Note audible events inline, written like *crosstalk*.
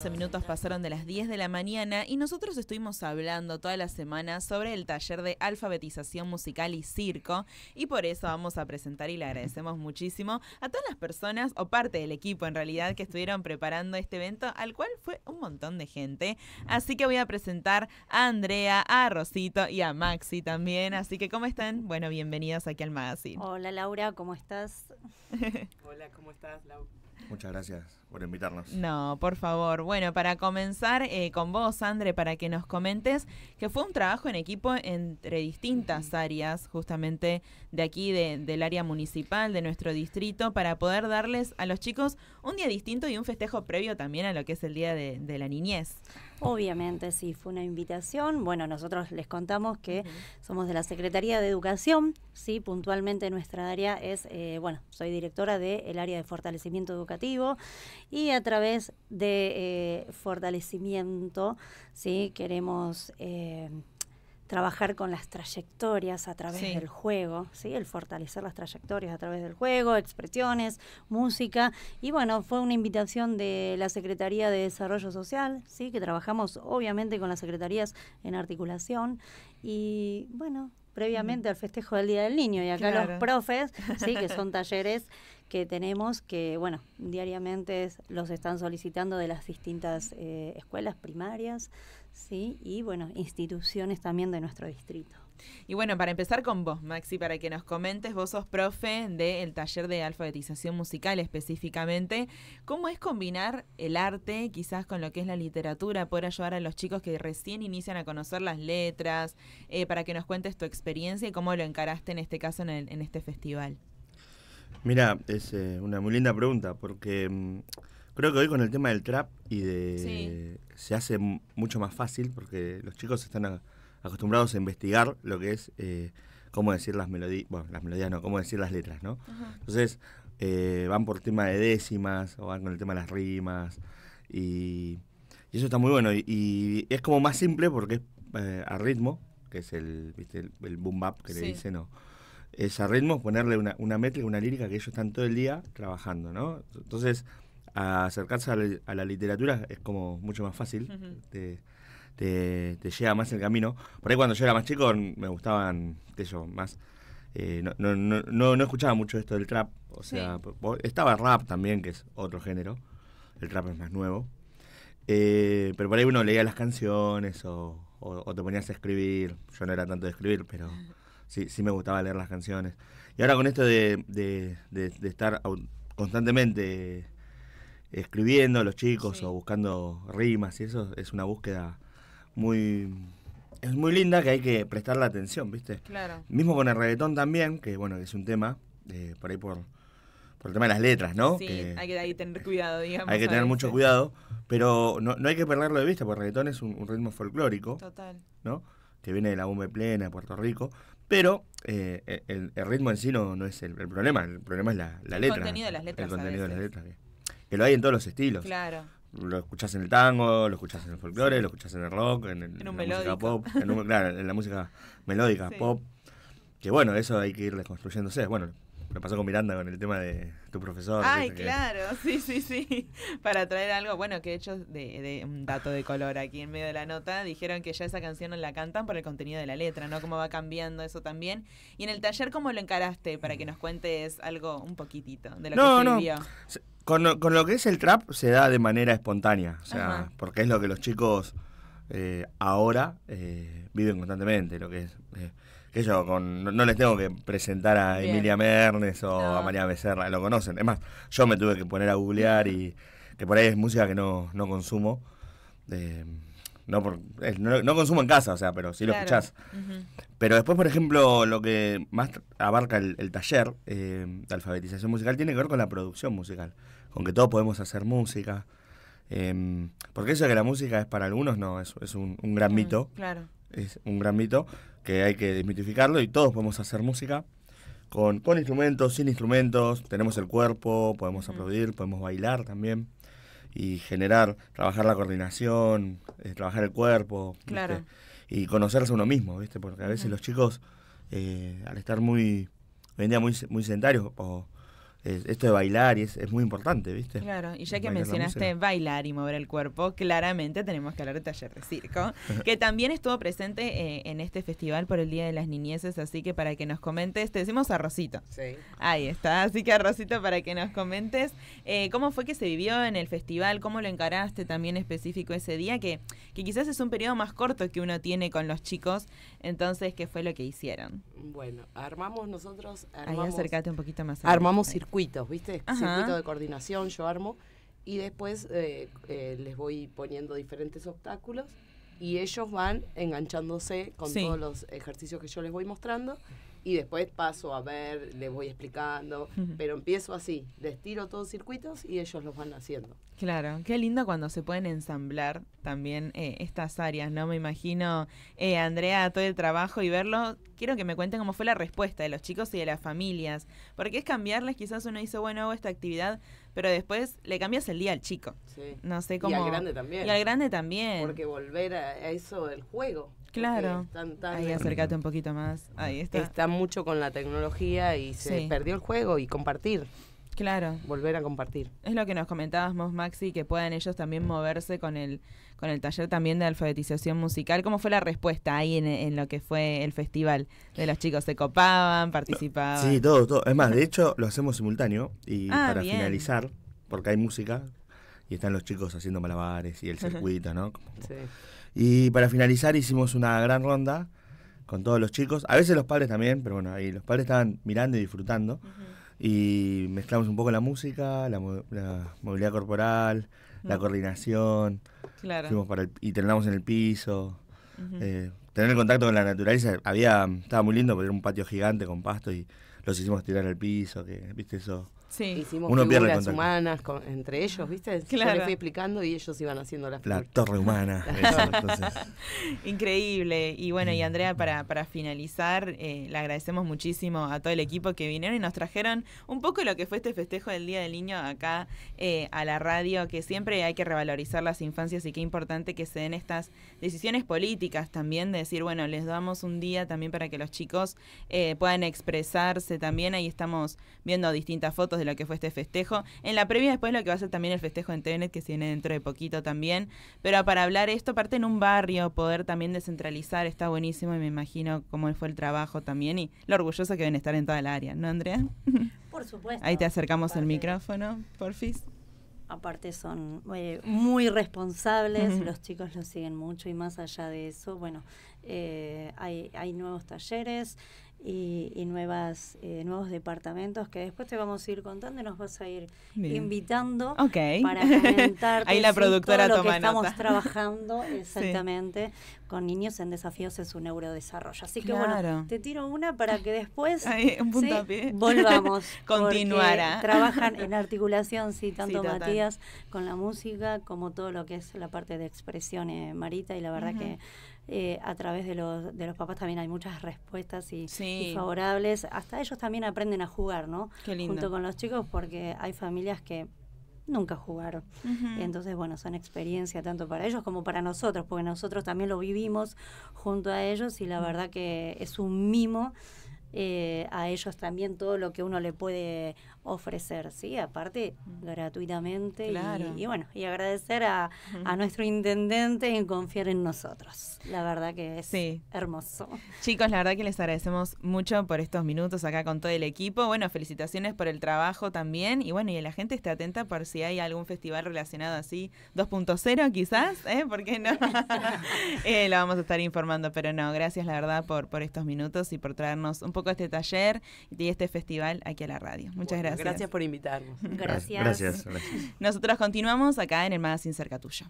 Once minutos pasaron de las 10 de la mañana y nosotros estuvimos hablando toda la semana sobre el taller de alfabetización musical y circo y por eso vamos a presentar y le agradecemos muchísimo a todas las personas o parte del equipo en realidad que estuvieron preparando este evento al cual fue un montón de gente. Así que voy a presentar a Andrea, a Rosito y a Maxi también. Así que ¿cómo están? Bueno, bienvenidos aquí al magazine. Hola Laura, ¿cómo estás? *laughs* *laughs* Hola, ¿cómo estás Laura? Muchas gracias por invitarnos. No, por favor. Bueno, para comenzar eh, con vos, Andre, para que nos comentes que fue un trabajo en equipo entre distintas áreas, justamente de aquí, del área municipal, de nuestro distrito, para poder darles a los chicos un día distinto y un festejo previo también a lo que es el Día de, la Niñez. Obviamente, sí, fue una invitación. Bueno, nosotros les contamos que somos de la Secretaría de Educación, sí, puntualmente nuestra área es, eh, bueno, soy directora del área de fortalecimiento educativo y a través de eh, fortalecimiento, ¿sí? queremos eh, trabajar con las trayectorias a través del juego, ¿sí? el fortalecer las trayectorias a través del juego, expresiones, música. Y bueno, fue una invitación de la Secretaría de Desarrollo Social, ¿sí? que trabajamos obviamente con las secretarías en articulación. Y bueno, previamente al festejo del Día del Niño. Y acá los profes, sí, que son *laughs* talleres que tenemos que, bueno, diariamente los están solicitando de las distintas eh, escuelas primarias, ¿sí? Y, bueno, instituciones también de nuestro distrito. Y bueno, para empezar con vos, Maxi, para que nos comentes, vos sos profe del taller de alfabetización musical específicamente, ¿cómo es combinar el arte quizás con lo que es la literatura, poder ayudar a los chicos que recién inician a conocer las letras, eh, para que nos cuentes tu experiencia y cómo lo encaraste en este caso en, en este festival? Mira, es eh, una muy linda pregunta, porque mm, creo que hoy con el tema del trap y de se hace mucho más fácil, porque los chicos están acostumbrados a investigar lo que es eh, cómo decir las melodías, bueno, las melodías no, cómo decir las letras, ¿no? Entonces, eh, van por tema de décimas o van con el tema de las rimas y, eso está muy bueno y, es como más simple porque es a ritmo, que es el, ¿viste? el, boom bap que le dicen, ¿no? ese ritmo, ponerle una, una métrica, una lírica que ellos están todo el día trabajando, ¿no? Entonces, acercarse a la, literatura es como mucho más fácil, te, te, lleva más el camino. Por ahí cuando yo era más chico me gustaban, que más... Eh, no, escuchaba mucho esto del trap, o sea, estaba rap también, que es otro género, el trap es más nuevo, eh, pero por ahí uno leía las canciones o, o, o, te ponías a escribir. Yo no era tanto de escribir, pero sí, sí me gustaba leer las canciones. Y ahora con esto de, de, de, estar constantemente escribiendo a los chicos o buscando rimas y eso es una búsqueda muy es muy linda que hay que prestarle atención, ¿viste? Claro. Mismo con el reggaetón también, que bueno, es un tema eh, por ahí por, por el tema de las letras, ¿no? Sí, hay que ahí tener cuidado, digamos. Hay que tener mucho cuidado, pero no, hay que perderlo de vista, porque el reggaetón es un, ritmo folclórico. Total. ¿No? Que viene de la bombe plena de Puerto Rico, pero eh, e, el, ritmo en sí no, es el, problema, el problema es la, letra. El contenido de las letras. El contenido de las letras. Que lo hay en todos los estilos. Claro. Lo escuchás en el tango, lo escuchás en el folclore, lo escuchás en el rock, en, la música pop, claro, en la música melódica, *laughs* pop. Que bueno, eso hay que ir desconstruyéndose. Bueno, me pasó con Miranda con el tema de tu profesor. Ay, claro, *laughs* sí, sí, sí. Para traer algo, bueno, que he hecho, de, un dato de color aquí en medio de la nota, dijeron que ya esa canción no la cantan por el contenido de la letra, ¿no? Cómo va cambiando eso también. Y en el taller, ¿cómo lo encaraste? Para que nos cuentes algo un poquitito de lo que escribió. No. Con, con, lo que es el trap se da de manera espontánea, o sea, porque es lo que los chicos eh, ahora eh, viven constantemente, lo que es... Eh, que yo no, les tengo que presentar a Emilia Mernes o a María Becerra, lo conocen. Es más, yo me tuve que poner a googlear y que por ahí es música que no, consumo. No, consumo en casa, o sea, pero si lo escuchás. Pero después, por ejemplo, lo que más abarca el, taller de alfabetización musical tiene que ver con la producción musical, con que todos podemos hacer música, Em, porque eso de que la música es para algunos, no, es, es un, gran mm, mito. claro. Es un gran mito que hay que desmitificarlo y todos podemos hacer música con, con instrumentos, sin instrumentos, tenemos el cuerpo, podemos aplaudir, podemos bailar también y generar, trabajar la coordinación, eh, trabajar el cuerpo. Y conocerse uno mismo, ¿viste? Porque a veces los chicos, eh, al estar muy, hoy en día muy, muy sedentarios o esto de bailar es, muy importante, ¿viste? Claro, y ya que mencionaste bailar y mover el cuerpo, claramente tenemos que hablar de Taller de Circo, *laughs* que también estuvo presente eh, en este festival por el Día de las Niñeces, así que para que nos comentes, te decimos a Rosito. Sí. Ahí está, así que a Rosito para que nos comentes eh, cómo fue que se vivió en el festival, cómo lo encaraste también específico ese día, que, quizás es un periodo más corto que uno tiene con los chicos, entonces, ¿qué fue lo que hicieron? Bueno, armamos nosotros... Armamos, Ahí acércate un poquito más. Armamos circo circuitos, ¿viste? Circuito de coordinación yo armo y después eh, eh, les voy poniendo diferentes obstáculos y ellos van enganchándose con todos los ejercicios que yo les voy mostrando y después paso a ver, les voy explicando, pero empiezo así, destiro todos los circuitos y ellos los van haciendo. Claro, qué lindo cuando se pueden ensamblar también eh, estas áreas, ¿no? Me imagino, eh, Andrea, todo el trabajo y verlo, quiero que me cuenten cómo fue la respuesta de los chicos y de las familias, porque es cambiarles, quizás uno dice, bueno, hago esta actividad, pero después le cambias el día al chico. Sí. No sé cómo... Y al grande también. Y al grande también. Porque volver a eso el juego. Claro. Ahí acércate un poquito más. Ahí está. mucho con la tecnología y se perdió el juego y compartir. Claro. Volver a compartir. Es lo que nos comentabas Maxi, que puedan ellos también moverse con el, con el taller también de alfabetización musical. ¿Cómo fue la respuesta ahí en, lo que fue el festival? De los chicos se copaban, participaban. Sí, todo, todo. Es más, de hecho, lo hacemos simultáneo. Y ah, para finalizar, porque hay música, y están los chicos haciendo malabares y el *laughs* circuito, ¿no? sí. Y para finalizar hicimos una gran ronda con todos los chicos, a veces los padres también, pero bueno, ahí los padres estaban mirando y disfrutando. Y mezclamos un poco la música, la, movilidad corporal, la coordinación. Claro. Fuimos para y terminamos en el piso. Eh, tener contacto con la naturaleza, había estaba muy lindo porque era un patio gigante con pasto y los hicimos tirar al piso, que viste eso Sí. Hicimos Uno figuras humanas entre ellos, ¿viste? Claro. Yo les fui explicando y ellos iban haciendo las La torre humana. *laughs* Increíble. Y bueno, y Andrea, para, finalizar, eh, le agradecemos muchísimo a todo el equipo que vinieron y nos trajeron un poco lo que fue este festejo del Día del Niño acá eh, a la radio, que siempre hay que revalorizar las infancias y qué importante que se den estas decisiones políticas también, de decir, bueno, les damos un día también para que los chicos eh, puedan expresarse también. Ahí estamos viendo distintas fotos de lo que fue este festejo. En la previa después lo que va a ser también el festejo en TENET, que se viene dentro de poquito también. Pero para hablar esto, aparte en un barrio, poder también descentralizar, está buenísimo y me imagino cómo fue el trabajo también y lo orgulloso que deben estar en toda la área, ¿no, Andrea? *laughs* Por supuesto. Ahí te acercamos el micrófono, porfis. Aparte son eh, muy responsables, los chicos los siguen mucho y más allá de eso, bueno, eh, hay, hay nuevos talleres y, y nuevas, eh, nuevos departamentos que después te vamos a ir contando y nos vas a ir invitando para comentarte *laughs* Ahí la productora lo que estamos trabajando *laughs* exactamente con niños en desafíos en su neurodesarrollo. Así que bueno, te tiro una para que después *laughs* volvamos. Continuará. Trabajan en articulación, sí, tanto Matías con la música como todo lo que es la parte de expresión eh, Marita y la verdad que eh, a través de los, de los papás también hay muchas respuestas y, favorables. Hasta ellos también aprenden a jugar, ¿no? Junto con los chicos, porque hay familias que nunca jugaron. Entonces, bueno, son experiencia tanto para ellos como para nosotros, porque nosotros también lo vivimos junto a ellos y la mm. verdad que es un mimo eh, a ellos también todo lo que uno le puede ofrecer, ¿sí? Aparte, gratuitamente. Y, bueno, y agradecer a, nuestro intendente en confiar en nosotros. La verdad que es hermoso. Chicos, la verdad que les agradecemos mucho por estos minutos acá con todo el equipo. Bueno, felicitaciones por el trabajo también. Y bueno, y la gente esté atenta por si hay algún festival relacionado así, 2.0 quizás, ¿eh? ¿Por qué no? *laughs* *laughs* eh, lo vamos a estar informando, pero no, gracias la verdad por, por estos minutos y por traernos un poco este taller y este festival aquí a la radio. Muchas gracias. Gracias por invitarnos. Gracias. gracias. Nosotros continuamos acá en el Magazine Cerca Tuya.